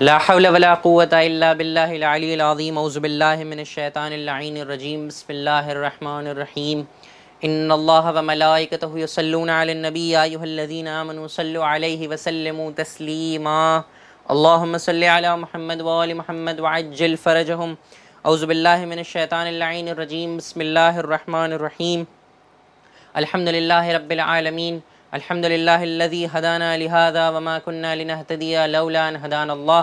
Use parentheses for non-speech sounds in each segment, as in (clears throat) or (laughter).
لا حول ولا قوة إلا بالله العلي العظيم أعوذ بالله من الشيطان اللعين الرجيم بسم الله الرحمن الرحيم إن الله وملائكته يصلون على النبي يا أيها الذين آمنوا صلوا عليه وسلموا تسليما اللهم صل على محمد وآل محمد وعجل فرجهم أعوذ بالله من الشيطان اللعين الرجيم بسم الله الرحمن الرحيم الحمد لله رب العالمين الحمد لله الذي هدانا لهذا وما كنا لنهتدي لولا أن هدانا الله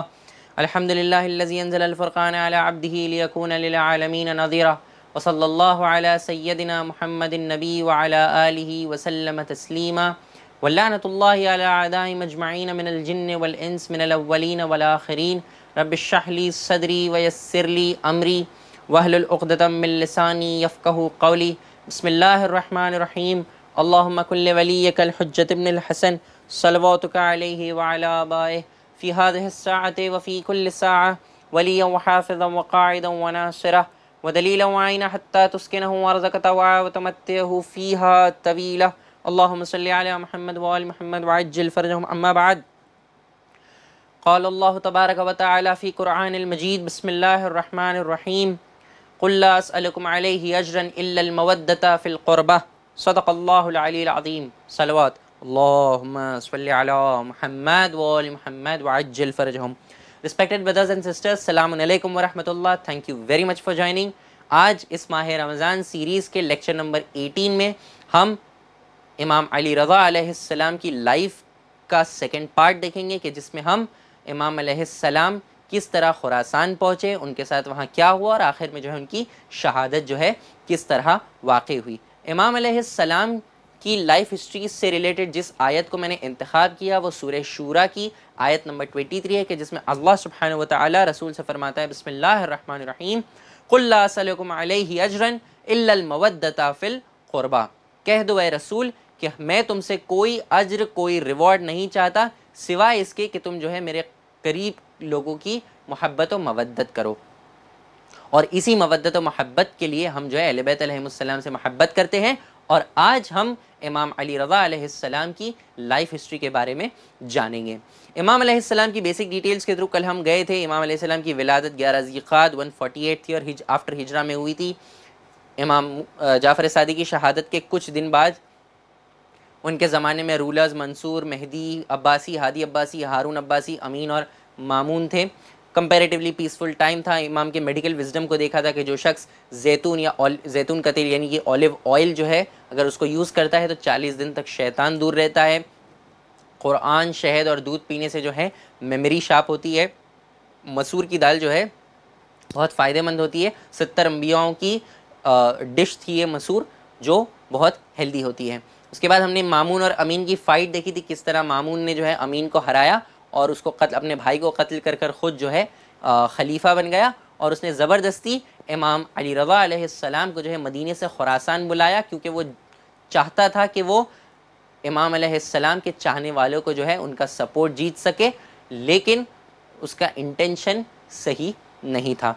الحمد لله الذي أنزل الفرقان على عبده ليكون للعالمين نظيرا وصلى الله على سيدنا محمد النبي وعلى آله وسلم تسليما ولعنة الله على أعدائهم مجمعين من الجن والإنس من الأولين والآخرين رب اشرح لي صدري ويسر لي أمري وأهل الأقدة من لساني يفقه قولي بسم الله الرحمن الرحيم اللهم كن لوليك الحجة بن الحسن صلواتك عليه وعلى آبائه في هذه الساعة وفي كل ساعة وليا وحافظا وقاعدا وناصرا ودليلا وعينا حتى تسكنه وارزك طوعا وتمتعه فيها طويلة اللهم صل على محمد وآل محمد وعجل فرجهم أما بعد قال الله تبارك وتعالى في قرآن المجيد بسم الله الرحمن الرحيم قل لا أسألكم عليه أجرا إلا المودة في القربة محمد सलवात محمد وعجل فرجهم Respected brothers and sisters, and sisters सलामकुम वरहमतुल्लाह thank you very much for joining. आज इस माह रमज़ान सीरीज़ के लेक्चर नंबर 18 में हम इमाम अली रज़ा अलैहिस्सलाम की लाइफ का सेकेंड पार्ट देखेंगे कि जिसमें हम इमाम अलैहिस्सलाम किस तरह खुरासान पहुँचे उनके साथ वहाँ क्या हुआ और आखिर में जो है उनकी शहादत जो है किस तरह वाक़ हुई इमाम सलाम की लाइफ हिस्ट्री से रिलेटेड जिस आयत को मैंने इंतखब किया वो सूर्य शूरा की आयत नंबर ट्वेंटी थ्री है कि जिसमें अल्लाह सुबहान व ताली रसूल से फरमाता है बसमीम कुल्लाकुम अजरन इल्लमवदता क़ुरबा कह दो रसूल कि मैं तुमसे कोई अजर कोई रिवॉर्ड नहीं चाहता सिवाय इसके कि तुम जो है मेरे करीब लोगों की मोहब्बत व मवदत करो और इसी मवदत व महब्बत के लिए हम जो है अलबैतम से महब्बत करते हैं और आज हम इमाम अली रज़ाम की लाइफ हिस्ट्री के बारे में जानेंगे इमाम आसमाम की बेसिक डिटेल्स के थ्रू कल हम गए थे इमाम आसमाम की विलादत ग्यारह खाद वन फोटी एट थी और हिज आफ्टर हिजरा में हुई थी इमाम जाफ़र सादी की शहादत के कुछ दिन बाद उनके ज़माने में rulers Mansur Mahdi Abbasi Hadi Abbasi Harun Abbasi Amin और मामून थे कंपेरेटिवली पीसफुल टाइम था इमाम के मेडिकल विजडम को देखा था कि जो शख्स जैतून या जैतून का तेल यानी कि ऑलिव ऑयल जो है अगर उसको यूज़ करता है तो चालीस दिन तक शैतान दूर रहता है क़ुरान शहद और दूध पीने से जो है मेमरी शार्प होती है मसूर की दाल जो है बहुत फ़ायदेमंद होती है सत्तर अम्बियाओं की डिश थी ये मसूर जो बहुत हेल्दी होती है उसके बाद हमने मामून और अमीन की फ़ाइट देखी थी किस तरह मामून ने जो है अमीन को हराया और उसको कत्ल अपने भाई को कत्ल कर कर ख़ुद जो है आ, खलीफा बन गया और उसने ज़बरदस्ती इमाम अली रवा सलाम को जो है मदीने से खुरासान बुलाया क्योंकि वो चाहता था कि वो इमाम सलाम के चाहने वालों को जो है उनका सपोर्ट जीत सके लेकिन उसका इंटेंशन सही नहीं था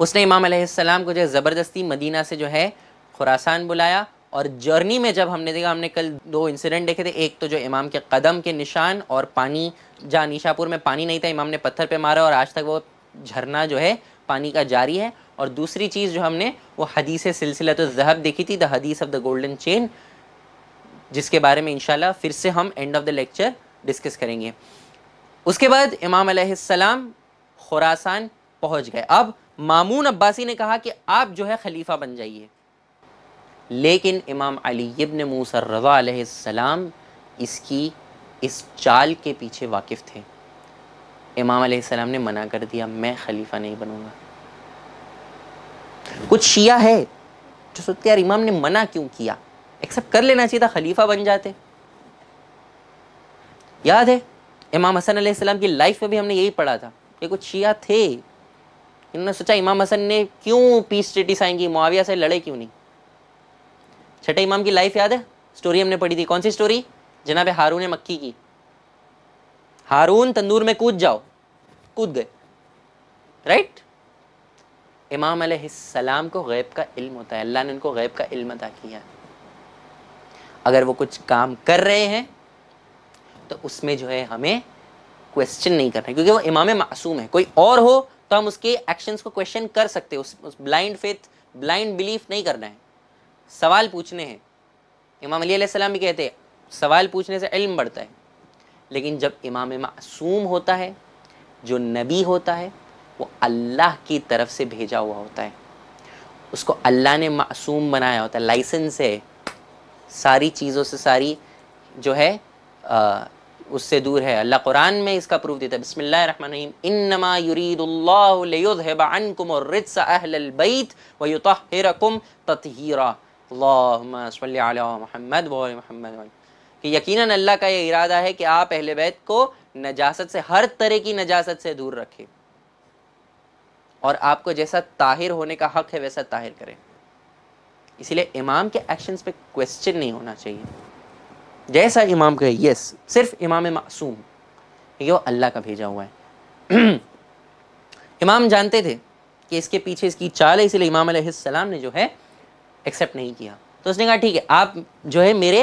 उसने इमाम सलाम को जो है ज़बरदस्ती मदीना से जो है खुरासान बुलाया और जर्नी में जब हमने देखा हमने कल दो इंसिडेंट देखे थे एक तो जो इमाम के कदम के निशान और पानी जहाँ निशापुर में पानी नहीं था इमाम ने पत्थर पे मारा और आज तक वो झरना जो है पानी का जारी है और दूसरी चीज़ जो हमने वो हदीस सिलसिला तो जहब देखी थी द हदीस ऑफ द गोल्डन चेन जिसके बारे में इनशाला फिर से हम end of the lecture discuss करेंगे उसके बाद इमाम अलैहिस्सलाम खुरासान पहुंच गए अब मामून अब्बासी ने कहा कि आप जो है खलीफा बन जाइए लेकिन इमाम अली इब्न मूसर रज़ा सलाम इसकी इस चाल के पीछे वाकिफ़ थे इमाम सलाम ने मना कर दिया मैं खलीफा नहीं बनूँगा कुछ शिया है जो सोचते यार इमाम ने मना क्यों किया एक्सेप्ट कर लेना चाहिए था खलीफा बन जाते याद है इमाम हसन सलाम की लाइफ में भी हमने यही पढ़ा था कि कुछ शिया थे इन्होंने सोचा इमाम हसन ने क्यों पीस ट्रिटी साइन की मुआविया से लड़े क्यों नहीं छठे इमाम की लाइफ याद है स्टोरी हमने पढ़ी थी कौन सी स्टोरी जनाब हारून मक्की की हारून तंदूर में कूद जाओ कूद गए राइट इमाम सलाम को गैब का इल्म होता है अल्लाह ने उनको गैब का इल्म अदा किया अगर वो कुछ काम कर रहे हैं तो उसमें जो है हमें क्वेश्चन नहीं करना क्योंकि वो इमाम मासूम है कोई और हो तो हम उसके एक्शंस को क्वेश्चन कर सकते हैं उस, उस ब्लाइंड फेथ ब्लाइंड बिलीफ नहीं करना है सवाल पूछने हैं इमाम अली सलाम भी कहते हैं सवाल पूछने से इल्म बढ़ता है लेकिन जब इमाम मासूम होता है जो नबी होता है वो अल्लाह की तरफ से भेजा हुआ होता है उसको अल्लाह ने मासूम बनाया होता है लाइसेंस है सारी चीज़ों से सारी जो है आ, उससे दूर है अल्लाह कुरान में इसका प्रूफ देता है बसमीम इन्नमा युरीदुल्लाहुम और रित्स अहलबैत वयुतहरकुम तथहरा महमद महमद कि यकीनन अल्लाह का ये इरादा है कि आप अहले बैत को नजासत से हर तरह की नजासत से दूर रखें और आपको जैसा ताहिर होने का हक है वैसा ताहिर करें इसीलिए इमाम के एक्शंस पे क्वेश्चन नहीं होना चाहिए जैसा इमाम कहे यस सिर्फ इमाम मासूम ये वो अल्लाह का भेजा हुआ है (clears throat) इमाम जानते थे कि इसके पीछे इसकी चाल है इसलिए इमाम सलाम ने जो है एक्सेप्ट नहीं किया तो उसने कहा ठीक है आप जो है मेरे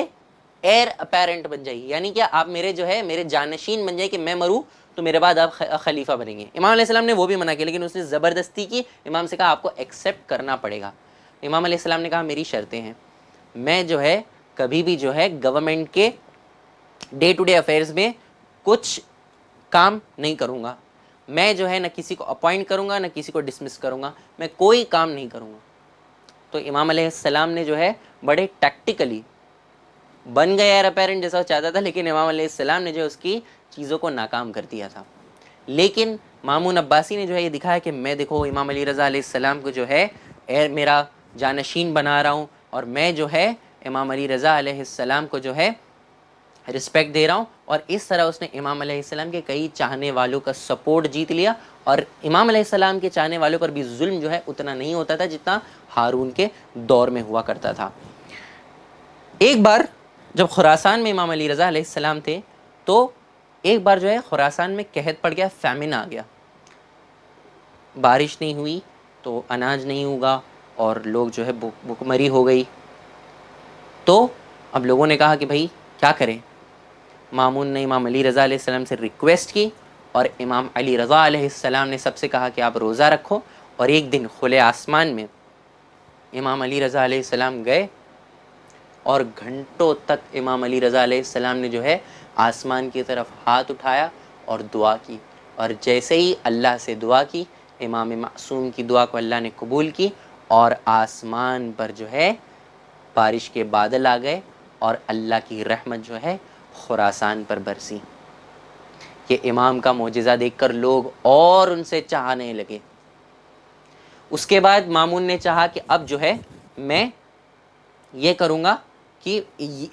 एयर अपेरेंट बन जाइए यानी कि आप मेरे जो है मेरे जानशीन बन जाइए कि मैं मरूँ तो मेरे बाद आप खलीफा बनेंगे इमाम सलाम ने वो भी मना किया लेकिन उसने ज़बरदस्ती की इमाम से कहा आपको एक्सेप्ट करना पड़ेगा इमाम सलाम ने कहा मेरी शर्तें हैं मैं जो है कभी भी जो है गवर्नमेंट के डे टू डे अफेयर्स में कुछ काम नहीं करूँगा मैं जो है ना किसी को अपॉइंट करूँगा ना किसी को डिसमिस करूँगा मैं कोई काम नहीं करूँगा तो इमाम अलैहिस्सलाम ने जो है बड़े टैक्टिकली बन गया यार अपेरेंट जैसा चाहता था लेकिन इमाम अलैहिस्सलाम ने जो उसकी चीज़ों को नाकाम कर दिया था लेकिन मामून अब्बासी ने जो है ये दिखाया कि मैं देखो इमाम अली रज़ा सलाम को जो है मेरा जानशीन बना रहा हूँ और मैं जो है इमाम अली रज़ा सलाम को जो है रिस्पेक्ट दे रहा हूँ और इस तरह उसने इमाम अलैहिस्सलाम के कई चाहने वालों का सपोर्ट जीत लिया और इमाम अलैहिस्सलाम के चाहने वालों पर भी जुल्म जो है उतना नहीं होता था जितना हारून के दौर में हुआ करता था एक बार जब खुरासान में इमाम अली रज़ा सलाम थे तो एक बार जो है खुरासान में कहत पड़ गया फैमिन आ गया बारिश नहीं हुई तो अनाज नहीं होगा और लोग जो है भुखमरी हो गई तो अब लोगों ने कहा कि भाई क्या करें मामून ने इमाम अली रज़ा आसम से रिक्वेस्ट की और इमाम अली रज़ा आसमाम ने सबसे कहा कि आप रोज़ा रखो और एक दिन खुले आसमान में इमाम अली रज़ा आसमाम गए और घंटों तक इमाम अली रज़ा आसमाम ने जो है आसमान की तरफ हाथ उठाया और दुआ की और जैसे ही अल्लाह से दुआ की इमाम मासूम की दुआ को अल्लाह ने कबूल की और आसमान पर जो है बारिश के बादल आ गए और अल्लाह की रहमत जो है खुरासान पर बरसी ये इमाम का मोजा देखकर लोग और उनसे चाहने लगे उसके बाद मामून ने चाहा कि अब जो है मैं ये करूँगा कि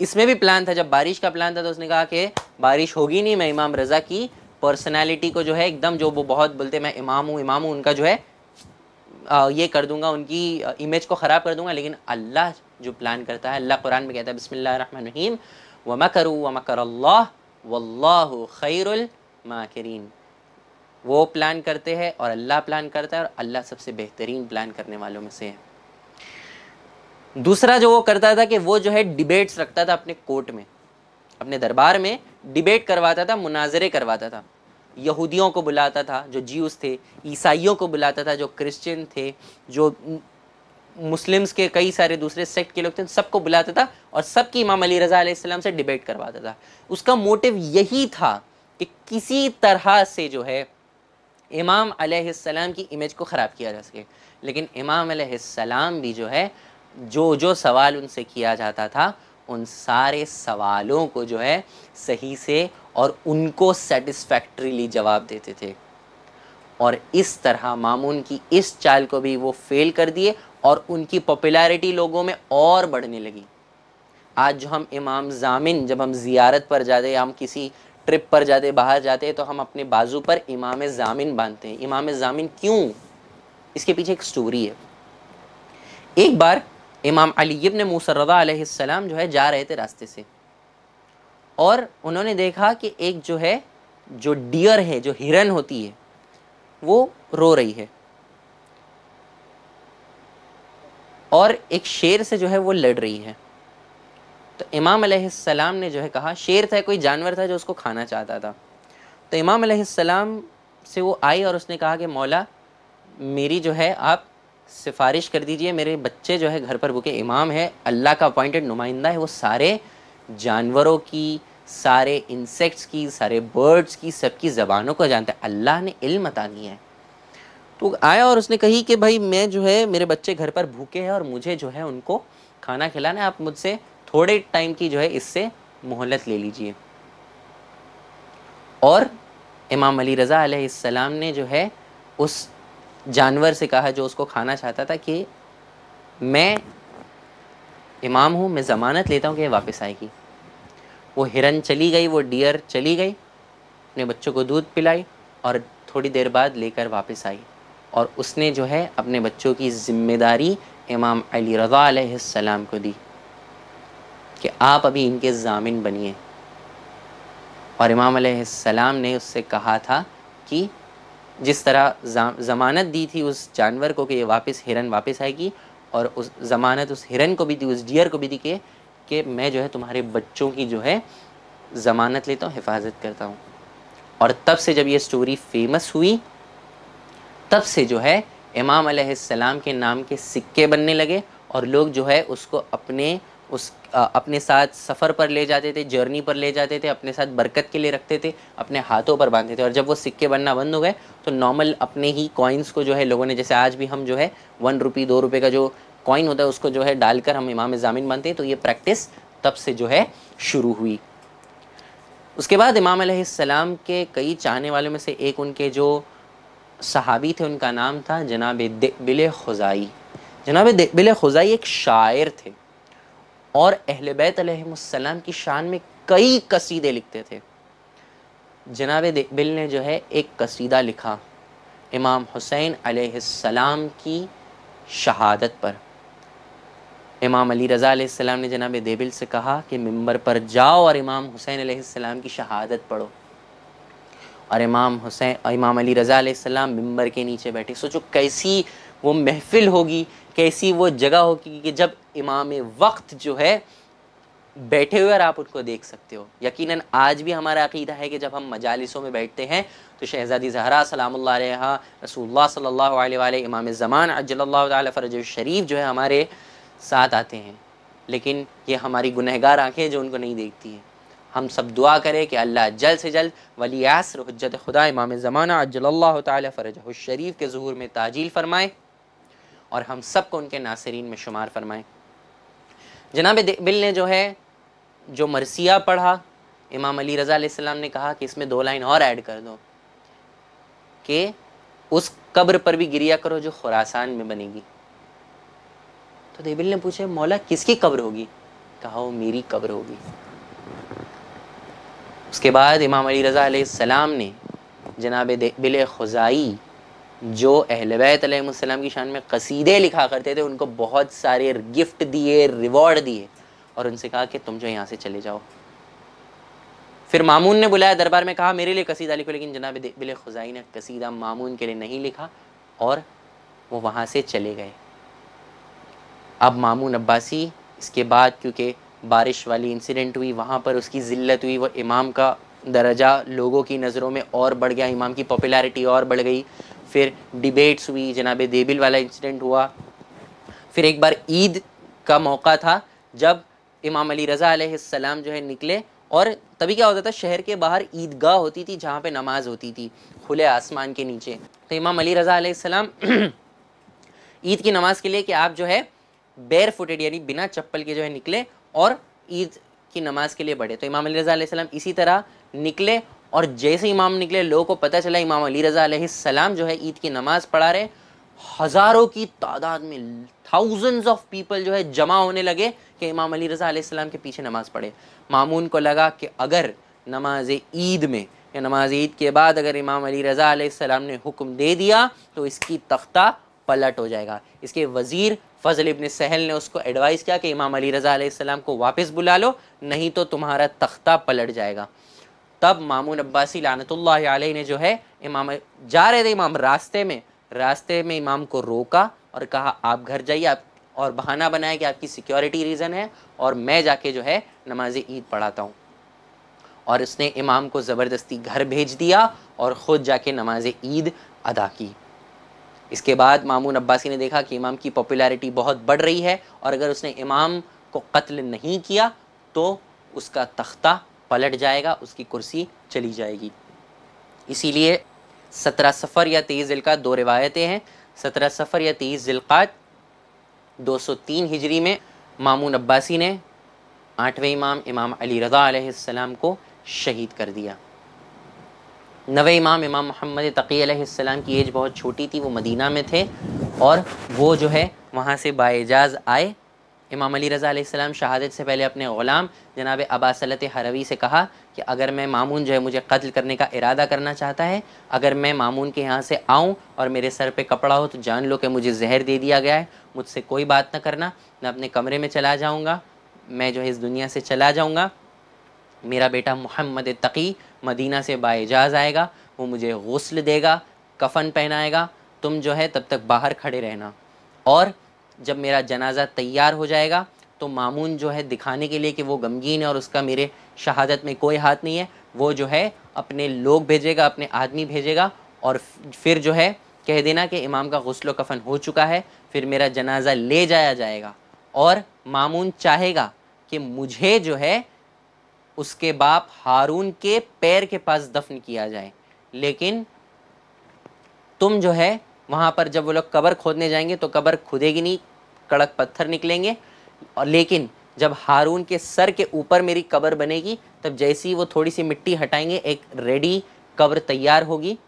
इसमें भी प्लान था जब बारिश का प्लान था तो उसने कहा कि बारिश होगी नहीं मैं इमाम रज़ा की पर्सनालिटी को जो है एकदम जो वो बहुत बोलते मैं इमाम हूँ इमाम हूँ उनका जो है आ, ये कर दूंगा उनकी इमेज को ख़राब कर दूंगा लेकिन अल्लाह जो प्लान करता है अल्लाह कुरान में कहता है बसमिल्लर वमकरु वमकर अल्लाह वल्लाह खैरुल माकरीन वो प्लान करते हैं और अल्लाह प्लान करता है और अल्लाह सबसे बेहतरीन प्लान करने वालों में से है दूसरा जो वो करता था कि वो जो है डिबेट्स रखता था अपने कोर्ट में अपने दरबार में डिबेट करवाता था मुनाजरे करवाता था यहूदियों को बुलाता था जो जीव्स थे ईसाइयों को बुलाता था जो क्रिश्चियन थे जो मुस्लिम्स के कई सारे दूसरे सेक्ट के लोग थे सबको बुलाता था और सबकी इमाम अली रज़ा आसमाम से डिबेट करवाता था उसका मोटिव यही था कि किसी तरह से जो है इमाम अलैहिस्सलाम की इमेज को ख़राब किया जा सके लेकिन इमाम अलैहिस्सलाम भी जो है जो जो सवाल उनसे किया जाता था उन सारे सवालों को जो है सही से और उनको सेटिस्फैक्ट्रीली जवाब देते थे और इस तरह मामून की इस चाल को भी वो फेल कर दिए और उनकी पॉपुलैरिटी लोगों में और बढ़ने लगी आज जो हम इमाम जामिन जब हम ज़ियारत पर जाते या हम किसी ट्रिप पर जाते बाहर जाते तो हम अपने बाजू पर इमाम जामिन बांधते हैं इमाम जामिन क्यों इसके पीछे एक स्टोरी है एक बार इमाम अली इब्न मूसरदा जो है जा रहे थे रास्ते से और उन्होंने देखा कि एक जो है जो डियर है जो हिरन होती है वो रो रही है और एक शेर से जो है वो लड़ रही है तो इमाम सलाम ने जो है कहा शेर था कोई जानवर था जो उसको खाना चाहता था तो इमाम सलाम से वो आई और उसने कहा कि मौला मेरी जो है आप सिफारिश कर दीजिए मेरे बच्चे जो है घर पर बुके इमाम है अल्लाह का अपॉइंटेड नुमाइंदा है वो सारे जानवरों की सारे इंसेक्ट्स की सारे बर्ड्स की सबकी ज़बानों को जानता है अल्लाह ने इल्म अता किया है तो आया और उसने कही कि भाई मैं जो है मेरे बच्चे घर पर भूखे हैं और मुझे जो है उनको खाना खिलाना है आप मुझसे थोड़े टाइम की जो है इससे मोहलत ले लीजिए और इमाम अली रज़ा आसमाम ने जो है उस जानवर से कहा जो उसको खाना चाहता था कि मैं इमाम हूँ मैं ज़मानत लेता हूँ कि वापस आएगी वो हिरन चली गई वो डियर चली गई अपने बच्चों को दूध पिलाई और थोड़ी देर बाद लेकर वापस आई और उसने जो है अपने बच्चों की ज़िम्मेदारी इमाम अली रज़ा को दी कि आप अभी इनके जामिन बनिए और इमाम सलाम ने उससे कहा था कि जिस तरह ज़मानत दी थी उस जानवर को कि ये वापस हिरन वापस आएगी और उस ज़मानत उस हिरन को भी दी उस डियर को भी दी कि मैं जो है तुम्हारे बच्चों की जो है ज़मानत लेता हूँ हिफाजत करता हूँ और तब से जब ये स्टोरी फेमस हुई तब से जो है इमाम अलैहिस्सलाम के नाम के सिक्के बनने लगे और लोग जो है उसको अपने उस आ, अपने साथ सफ़र पर ले जाते थे जर्नी पर ले जाते थे अपने साथ बरकत के लिए रखते थे अपने हाथों पर बांधते थे और जब वो सिक्के बनना बंद हो गए तो नॉर्मल अपने ही कॉइन्स को जो है लोगों ने जैसे आज भी हम जो है वन रुपी दो रुपये का जो कॉइन होता है उसको जो है डालकर हम इमाम ज़ामिन बांधते हैं तो ये प्रैक्टिस तब से जो है शुरू हुई उसके बाद इमाम सलाम के कई चाहने वालों में से एक उनके जो सहाबी थे उनका नाम था जनाब दिल खुज़ाई जनाब दिल खुज़ाई एक शायर थे और अहल बैतम की शान में कई कसीदे लिखते थे जनाब दिल ने जो है एक कसीदा लिखा इमाम हुसैन आसमाम की शहादत पर इमाम अली रज़ा सलाम ने जनाब देबिल से कहा कि मंबर पर जाओ और इमाम हुसैन आसमाम की शहादत पढ़ो और इमाम हुसैन और इमाम अली रज़ा सलाम मंबर के नीचे बैठे सोचो कैसी वो महफिल होगी कैसी वो जगह होगी कि जब इमाम वक्त जो है बैठे हुए और आप उनको देख सकते हो यकीनन आज भी हमारा अकीदा है कि जब हम मजालसों में बैठते हैं तो शहज़ादी जहरा सलाम रसूलुल्लाह सल्लल्लाहु अलैहि इमाम ज़मान अजल फ़रज शरीफ जो है हमारे साथ आते हैं लेकिन ये हमारी गुनहगार आँखें जो उनको नहीं देखती हैं हम सब दुआ करें कि अल्लाह जल्द से जल्द वली आसर हजत खुदा इमाम ज़माना अजल्ला तरजशरीफ़ के ज़हूर में ताजील फरमाए और हम सब को उनके नासरीन में शुमार फरमाएँ जनाब बिल ने जो है जो मरसिया पढ़ा इमाम अली रज़ा सलाम ने कहा कि इसमें दो लाइन और ऐड कर दो कि उस कब्र पर भी गिरिया करो जो खुरासान में बनेगी तो देबिल ने पूछा मौला किसकी कब्र होगी कहा वो मेरी कब्र होगी उसके बाद इमाम अली रज़ा सलाम ने जनाब बिल खुजाई जो अहल बैतम की शान में कसीदे लिखा करते थे उनको बहुत सारे गिफ्ट दिए रिवॉर्ड दिए और उनसे कहा कि तुम जो यहाँ से चले जाओ फिर मामून ने बुलाया दरबार में कहा मेरे लिए कसीदा लिखो लेकिन जनाब बिल खुजाई ने कसीदा मामून के लिए नहीं लिखा और वो वहाँ से चले गए अब मामून अब्बासी इसके बाद क्योंकि बारिश वाली इंसिडेंट हुई वहाँ पर उसकी ज़िल्लत हुई वो इमाम का दर्जा लोगों की नज़रों में और बढ़ गया इमाम की पॉपुलैरिटी और बढ़ गई फिर डिबेट्स हुई जनाब देबिल वाला इंसिडेंट हुआ फिर एक बार ईद का मौका था जब इमाम अली रज़ा सलाम जो है निकले और तभी क्या होता था शहर के बाहर ईदगाह होती थी जहाँ पे नमाज होती थी खुले आसमान के नीचे तो इमाम अली रज़ा सलाम (clears throat) ईद की नमाज़ के लिए कि आप जो है बैर फुटेड यानी बिना चप्पल के जो है निकले और ईद की नमाज के लिए बढ़े तो इमाम अली रज़ा इसी तरह निकले और जैसे इमाम निकले लोगों को पता चला इमाम अली रज़ा सलाम जो है ईद की नमाज़ पढ़ा रहे हज़ारों की तादाद में थाउजेंड्स ऑफ पीपल जो है जमा होने लगे कि इमाम अली रज़ा सलाम के पीछे नमाज़ पढ़े मामून को लगा कि अगर नमाज ईद में या नमाज ईद के बाद अगर इमाम अली रज़ा सलाम ने हुक्म दे दिया तो इसकी तख्ता पलट हो जाएगा इसके वज़ीर फजल इबन सहल ने उसको एडवाइस किया कि इमाम अली रज़ा आसमाम को वापस बुला लो नहीं तो तुम्हारा तख्ता पलट जाएगा तब मामून अब्बासी लानतुल्ला आल ने जो है इमाम जा रहे थे इमाम रास्ते में रास्ते में इमाम को रोका और कहा आप घर जाइए आप और बहाना बनाया कि आपकी सिक्योरिटी रीज़न है और मैं जाके जो है नमाज ईद पढ़ाता हूँ और उसने इमाम को ज़बरदस्ती घर भेज दिया और ख़ुद जाके नमाज ईद अदा की इसके बाद मामून अब्बासी ने देखा कि इमाम की पॉपुलैरिटी बहुत बढ़ रही है और अगर उसने इमाम को कत्ल नहीं किया तो उसका तख्ता पलट जाएगा उसकी कुर्सी चली जाएगी इसीलिए सत्रह सफ़र या तेईस जिलका दो रिवायतें हैं सत्रह सफ़र या तेईस जिलका दो सौ तीन हिजरी में मामून अब्बासी ने आठवें इमाम इमाम अली रज़ा को शहीद कर दिया नवे इमाम इमाम मोहम्मद तकीम की एज बहुत छोटी थी वो मदीना में थे और वो जो है वहाँ से बाएजाज आए इमाम अली रज़ा शहादत से पहले अपने ग़ुलाम जनाब अबासलत हरवी से कहा कि अगर मैं मामून जो है मुझे कत्ल करने का इरादा करना चाहता है अगर मैं मामून के यहाँ से आऊँ और मेरे सर पे कपड़ा हो तो जान लो कि मुझे जहर दे दिया गया है मुझसे कोई बात ना करना मैं अपने कमरे में चला जाऊँगा मैं जो है इस दुनिया से चला जाऊँगा मेरा बेटा मोहम्मद तकी मदीना से बाएजाज आएगा वो मुझे गसल देगा कफ़न पहनाएगा तुम जो है तब तक बाहर खड़े रहना और जब मेरा जनाजा तैयार हो जाएगा तो मामून जो है दिखाने के लिए कि वो गमगीन है और उसका मेरे शहादत में कोई हाथ नहीं है वो जो है अपने लोग भेजेगा अपने आदमी भेजेगा और फिर जो है कह देना कि इमाम का गसल कफ़न हो चुका है फिर मेरा जनाजा ले जाया जाएगा और मामून चाहेगा कि मुझे जो है उसके बाप हारून के पैर के पास दफन किया जाए लेकिन तुम जो है वहाँ पर जब वो लोग कबर खोदने जाएंगे तो कबर खुदेगी नहीं कड़क पत्थर निकलेंगे और लेकिन जब हारून के सर के ऊपर मेरी कबर बनेगी तब जैसी वो थोड़ी सी मिट्टी हटाएंगे एक रेडी कब्र तैयार होगी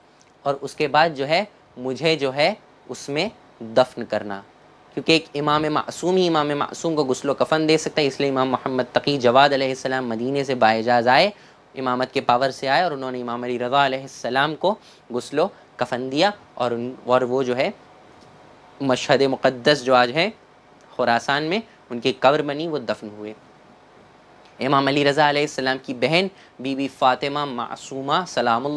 और उसके बाद जो है मुझे जो है उसमें दफन करना क्योंकि एक इमाम मासूम ही इमाम मासूम को गसल कफ़न दे सकता है इसलिए इमाम मोहम्मद तकी जवाद आसमाम मदीने से बाएजाज आए इमामत के पावर से आए और उन्होंने इमाम अली रज़ा आसमाम को गसल कफ़न दिया और उन और वो जो है मशहद मुक़दस जो आज है खुरासान में उनकी कब्र बनी वो दफन हुए इमाम अली रज़ा आसमाम की बहन बीबी फ़ातिमा मासूमा सलाम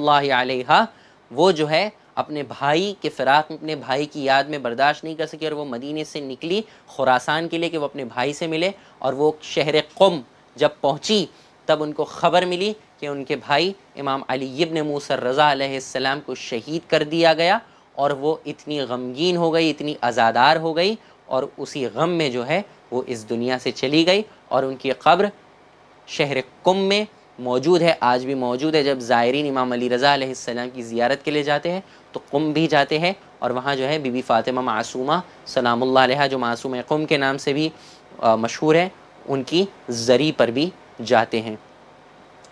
वो जो है अपने भाई के फ़िराक अपने भाई की याद में बर्दाश्त नहीं कर सकी और वो मदीने से निकली खुरासान के लिए कि वो अपने भाई से मिले और वो शहर कम जब पहुँची तब उनको ख़बर मिली कि उनके भाई इमाम अली इब्न मूसर रज़ा सलाम को शहीद कर दिया गया और वो इतनी गमगीन हो गई इतनी आज़ादार हो गई और उसी गम में जो है वो इस दुनिया से चली गई और उनकी कब्र शहर कुम में मौजूद है आज भी मौजूद है जब ज़ायरीन इमाम अली रज़ा आसमाम की ज़ियारत के लिए जाते हैं तो कुम भी जाते हैं और वहाँ जो है बीबी फ़ातिमा मासूमा सलामुल्ला जो मासूम कुम के नाम से भी मशहूर है उनकी ज़री पर भी जाते हैं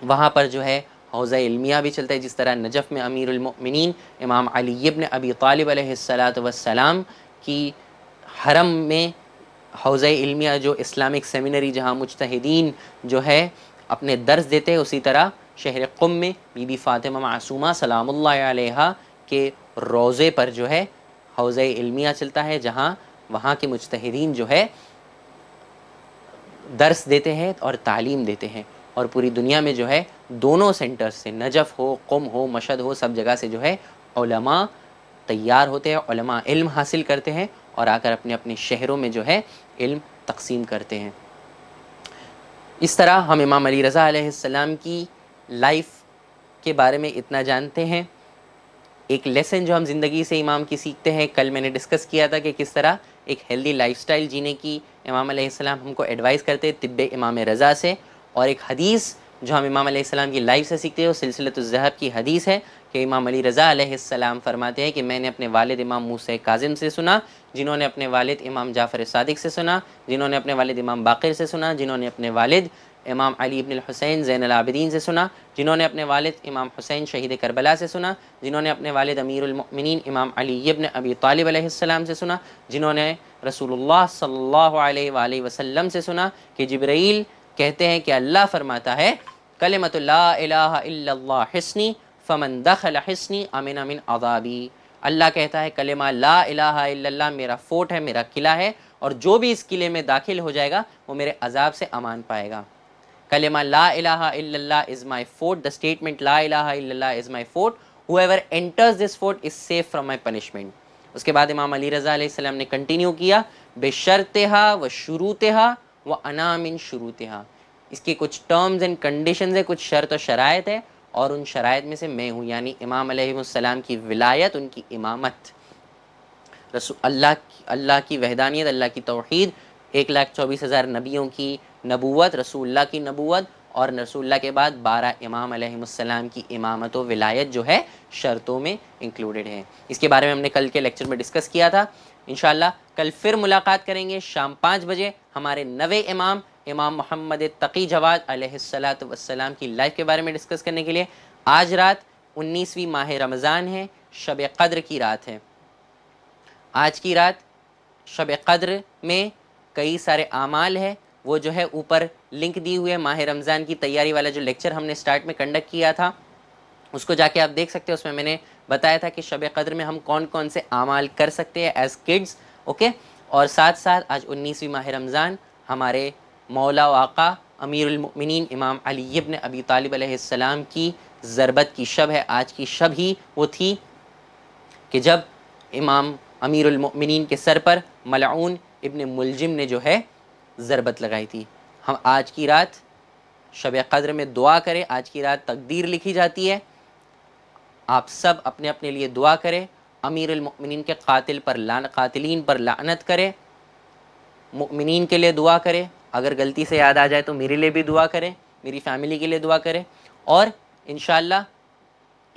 वहाँ पर जो है हौज़ इल्मिया भी चलता है जिस तरह नजफ़ में अमीरमिन इमाम अली अबी तालब सलाम की हरम में हौज़ इल्मिया जो इस्लामिक सेमिनरी जहाँ मुजतहदीन जो है अपने दर्ज देते हैं उसी तरह शहर कुम में बीबी फ़ातिमा मासूमा सलाम के रोज़े पर जो है हौज़ इल्मिया चलता है जहाँ वहाँ के मुजतहरीन जो है दर्स देते हैं और तालीम देते हैं और पूरी दुनिया में जो है दोनों सेंटर्स से नजफ़ हो कम हो मशद हो सब जगह से जो है तैयार होते हैं इल्म हासिल करते हैं और आकर अपने अपने शहरों में जो है इल्म तकसीम करते हैं इस तरह हम इमाम अली रज़ा आसमाम की लाइफ के बारे में इतना जानते हैं एक लेसन जो हम ज़िंदगी से इमाम की सीखते हैं कल मैंने डिस्कस किया था कि किस तरह एक हेल्दी लाइफस्टाइल जीने की इमाम आसमाम हमको एडवाइस करते हैं तिब्ब इमाम रज़ा से और एक हदीस जो हम इमाम आसमाम की लाइफ से सीखते हैं वो ज़हब की हदीस है कि इमाम अली रज़ा फरमाते हैं कि मैंने अपने वालिद इमाम मूसे काजिम से सुना जिन्होंने अपने वालिद इमाम जाफ़र सदक से सुना जिन्होंने अपने वालिद इमाम बाकर से सुना जिन्होंने अपने वालिद इमाम अली इबन हुसैन ज़ैन आबदीन से सुना जिन्होंने अपने वालिद इमाम हुसैन शहीद करबला से सुना जिन्होंने अपने वालिद अमीरमिन इमाम अली इबन अबी तालिब अलैहिस्सलाम से सुना जिन्होंने रसूलुल्लाह सल्लल्लाहु अलैहि वसल्लम से सुना कि जबरील कहते हैं कि अल्लाह फरमाता है कलमत ला फ़मन दखल हसनी अमिन अमिन अदाबी अल्लाह कहता है कलेमा ला इलाहा इल्लल्लाह मेरा फोर्ट है मेरा किला है और जो भी इस किले में दाखिल हो जाएगा वो मेरे अजाब से अमान पाएगा कलेमा ला इलाहा इल्लल्लाह is my fort the statement ला इलाहा इल्लल्लाह is my fort whoever enters this fort is safe from my punishment उसके बाद इमाम अली रज़ा सलाम ने कंटिन्यू किया बेशरतहा व शुरूतहा व अनामिन शुरूतहा इसकी कुछ टर्म्स एंड कंडीशन है कुछ शर्त और शराय है और उन शराइ में से मैं हूँ यानी इमाम अलैहिस्सलाम की विलायत उनकी इमामत रसू अल्लाह अल्लाह की वहदानियत अल्लाह की तोहद एक लाख चौबीस हज़ार नबियों की नबूत रसूल्ला की नबूत और रसूल्ला के बाद बारह इमाम अलैहिस्सलाम की इमामत विलायत जो है शर्तों में इंक्लूडेड है इसके बारे में हमने कल के लेक्चर में डिस्कस किया था इन कल फिर मुलाकात करेंगे शाम पाँच बजे हमारे नवे इमाम इमाम मोहम्मद तकी जवाद अलैहिस्सलाम की लाइफ के बारे में डिस्कस करने के लिए आज रात उन्नीसवीं माह रमज़ान है शब कद्र की रात है आज की रात शब कद्र में कई सारे आमाल है वो जो है ऊपर लिंक दी हुई है माह रमज़ान की तैयारी वाला जो लेक्चर हमने स्टार्ट में कंडक्ट किया था उसको जाके आप देख सकते हैं उसमें मैंने बताया था कि शब कद्र में हम कौन कौन से आमाल कर सकते हैं एज किड्स ओके और साथ साथ आज उन्नीसवीं माह रमज़ान हमारे मौला वाक़ा अमीरमिन इमाम अली इबन अबी तालब की ज़रबत की शब है आज की शब ही वो थी कि जब इमाम अमीरमिन के सर पर मलाउन इबन मुलजिम ने जो है ज़रबत लगाई थी हम आज की रात शब कद्र में दुआ करें आज की रात तकदीर लिखी जाती है आप सब अपने अपने लिए दुआ करें अमीरमिन के कातिल पर लान कातिलीन पर लानत करें मुमिन के लिए दुआ करें अगर गलती से याद आ जाए तो मेरे लिए भी दुआ करें मेरी फैमिली के लिए दुआ करें और इन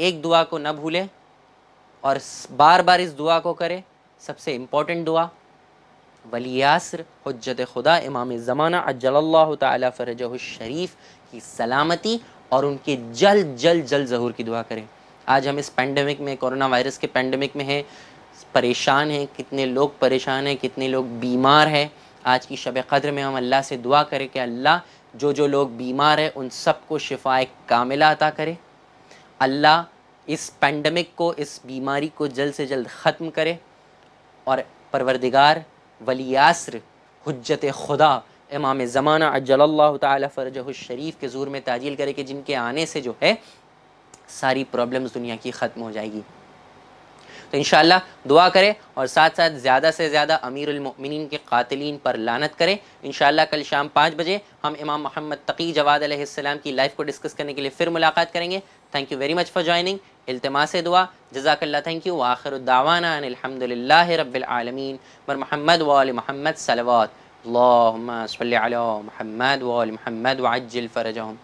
एक दुआ को ना भूलें और बार बार इस दुआ को करें सबसे इम्पॉर्टेंट दुआ वलियासर हजत खुदा इमाम ज़माना अजल्ला तरजशरीफ़ की सलामती और उनके जल जल जल ज़हूर की दुआ करें आज हम इस पैंडमिक में कोरोना वायरस के पैंडमिक में हैं परेशान हैं कितने लोग परेशान हैं कितने लोग बीमार हैं आज की शब कदर में हम अल्लाह से दुआ करें कि अल्लाह जो जो लोग बीमार हैं उन सबको शिफाए कामिला अता करे अल्लाह इस पेंडेमिक को इस बीमारी को जल्द से जल्द ख़त्म करे और परवरदिगार वलियासर हजत खुदा इमाम ज़माना अजल्ला तरजहशरीफ़ के ज़ूर में ताजील करे कि जिनके आने से जो है सारी प्रॉब्लम्स दुनिया की ख़त्म हो जाएगी तो इन दुआ करें और साथ साथ ज़्यादा से ज़्यादा अमीरमिन के कातलिन पर लानत करें इन कल शाम पाँच बजे हम इमाम महमद तकी जवाद आसमाम की लाइफ को डिस्कस करने के लिए फिर मुलाकात करेंगे thank you very much for joining इल्तमास दुआ जजाकल्ला थैंक यू आखिर दावाना अलहमदिल्ला रबालमीन बर महमद वाल महमद सलवात महमद वाल महमद वाजिल फ़रजहम